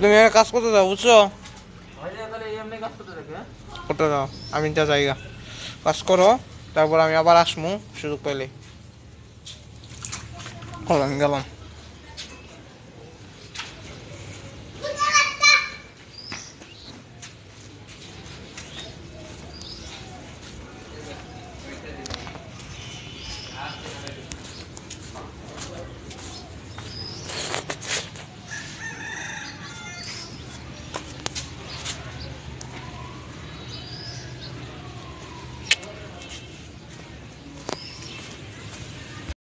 তুমি কাজ করতে দাও বুঝছো হ্যাঁ? করতে দাও আমি যা জায়গা কাজ করো তারপর আমি আবার আসমু সুযোগ পেলে গেলাম